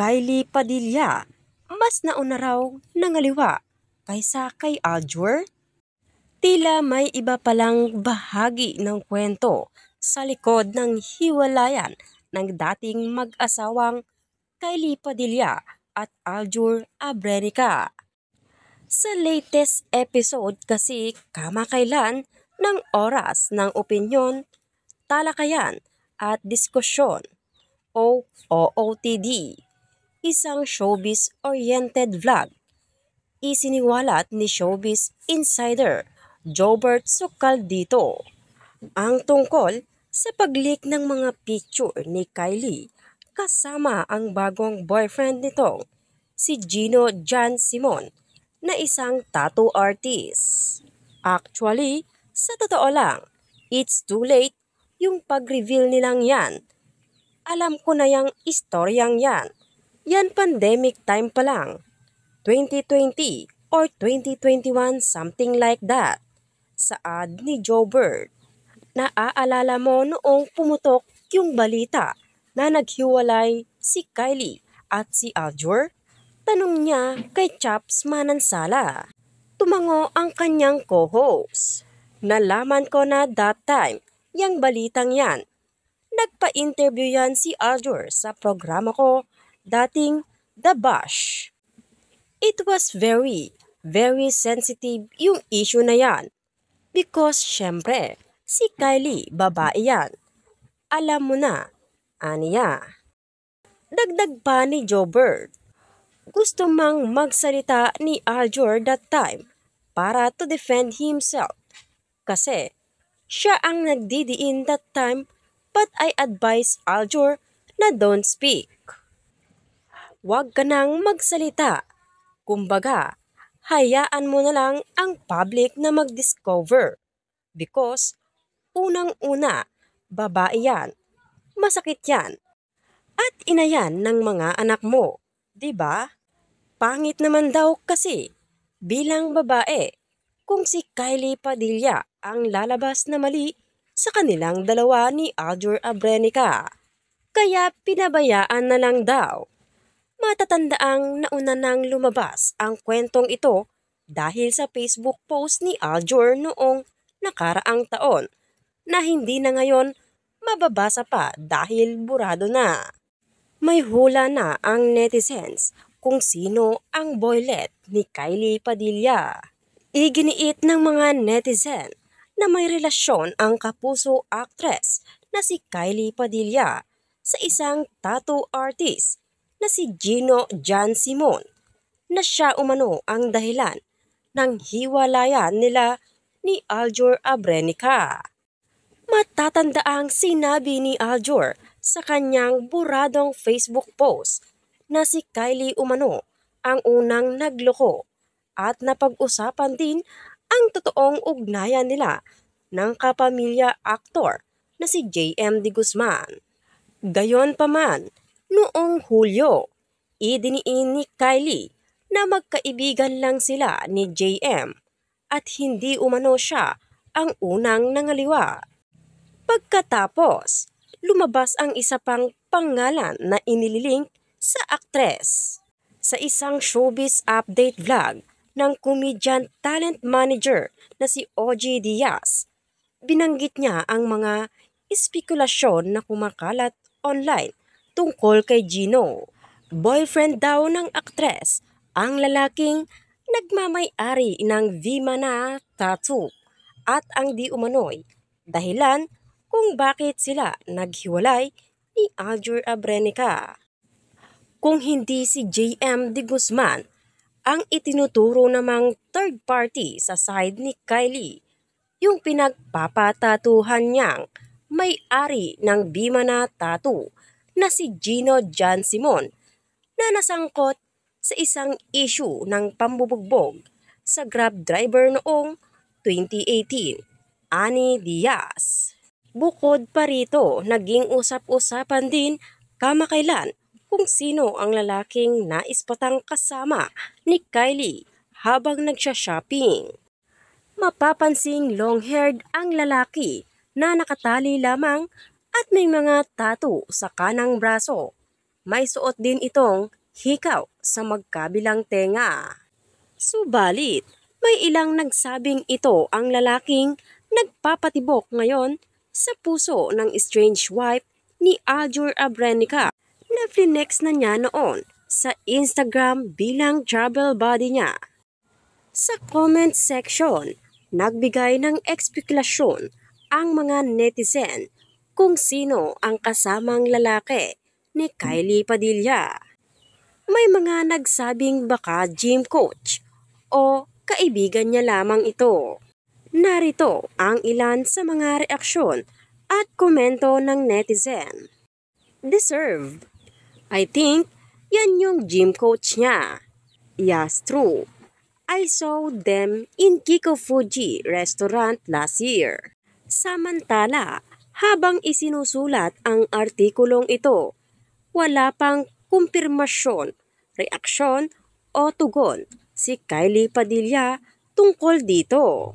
Kylie Padilla, mas nauna raw ng aliwa kaysa kay Aljur? Tila may iba palang bahagi ng kwento sa likod ng hiwalayan ng dating mag-asawang Kylie Padilla at Aljur Abrenica. Sa latest episode kasi kamakailan ng oras ng opinyon, talakayan at diskusyon o OOTD isang showbiz-oriented vlog. Isiniwalat ni showbiz insider Jobert Sukal dito ang tungkol sa pag-leak ng mga picture ni Kylie kasama ang bagong boyfriend nitong si Gino Jan Simon na isang tattoo artist. Actually, sa totoo lang, it's too late yung pag-reveal nilang yan. Alam ko na yung istoryang yan yan pandemic time pa lang. 2020 or 2021, something like that. Saad ni Joe Bird. Naaalala mo noong pumutok yung balita na naghiwalay si Kylie at si Aljur? Tanong niya kay Chaps Manansala. Tumango ang kanyang co-host. Nalaman ko na that time, yung balitang yan. Nagpa-interview yan si Aljur sa programa ko dating The Bash. It was very, very sensitive yung issue na yan. Because syempre, si Kylie, babae yan. Alam mo na, aniya. Dagdag pa ni Jobert. Gusto mang magsalita ni Aljor that time para to defend himself. Kasi siya ang nagdidiin that time but I advise Aljor na don't speak huwag ka nang magsalita. Kumbaga, hayaan mo na lang ang public na mag-discover. Because, unang-una, babae yan, masakit yan, at inayan ng mga anak mo. ba? Diba? Pangit naman daw kasi, bilang babae, kung si Kylie Padilla ang lalabas na mali sa kanilang dalawa ni Aljur Abrenica. Kaya pinabayaan na lang daw matatandaang nauna nang lumabas ang kwentong ito dahil sa Facebook post ni Aljor noong nakaraang taon na hindi na ngayon mababasa pa dahil burado na. May hula na ang netizens kung sino ang boylet ni Kylie Padilla. Iginiit ng mga netizen na may relasyon ang kapuso actress na si Kylie Padilla sa isang tattoo artist na si Gino John Simon na siya umano ang dahilan ng hiwalayan nila ni Aljor Abrenica. Matatanda ang sinabi ni Aljor sa kanyang buradong Facebook post na si Kylie umano ang unang nagloko at napag-usapan din ang totoong ugnayan nila ng kapamilya aktor na si J.M. De Guzman. Gayon pa man, Noong Hulyo, idiniin ni Kylie na magkaibigan lang sila ni JM at hindi umano siya ang unang nangaliwa. Pagkatapos, lumabas ang isa pang pangalan na inililink sa aktres. Sa isang showbiz update vlog ng comedian talent manager na si OG Diaz, binanggit niya ang mga espekulasyon na kumakalat online tungkol kay Gino. Boyfriend daw ng aktres, ang lalaking nagmamay-ari ng Vima tattoo at ang di umanoy dahilan kung bakit sila naghiwalay ni Aljur Abrenica. Kung hindi si JM De Guzman ang itinuturo namang third party sa side ni Kylie, yung pinagpapatatuhan niyang may-ari ng Bima Tattoo na si Gino John Simon na nasangkot sa isang issue ng pambubugbog sa Grab driver noong 2018, Ani Diaz. Bukod pa rito, naging usap-usapan din kamakailan kung sino ang lalaking naispatang kasama ni Kylie habang nagsya-shopping. Mapapansing long-haired ang lalaki na nakatali lamang at may mga tato sa kanang braso. May suot din itong hikaw sa magkabilang tenga. Subalit, may ilang nagsabing ito ang lalaking nagpapatibok ngayon sa puso ng strange wife ni Aljur Abrenica na flinex na niya noon sa Instagram bilang travel body niya. Sa comment section, nagbigay ng eksplikasyon ang mga netizen kung sino ang kasamang lalaki ni Kylie Padilla. May mga nagsabing baka gym coach o kaibigan niya lamang ito. Narito ang ilan sa mga reaksyon at komento ng netizen. Deserve. I think yan yung gym coach niya. Yes, true. I saw them in Kiko Fuji restaurant last year. Samantala, habang isinusulat ang artikulong ito, wala pang kumpirmasyon, reaksyon o tugon si Kylie Padilla tungkol dito.